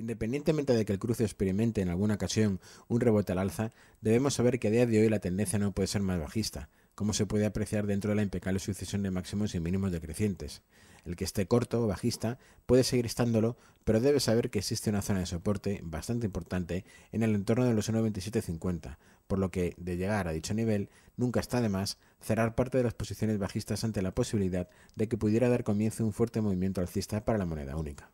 Independientemente de que el cruce experimente en alguna ocasión un rebote al alza, debemos saber que a día de hoy la tendencia no puede ser más bajista, como se puede apreciar dentro de la impecable sucesión de máximos y mínimos decrecientes. El que esté corto o bajista puede seguir estándolo, pero debe saber que existe una zona de soporte bastante importante en el entorno de los 1.2750, por lo que, de llegar a dicho nivel, nunca está de más cerrar parte de las posiciones bajistas ante la posibilidad de que pudiera dar comienzo un fuerte movimiento alcista para la moneda única.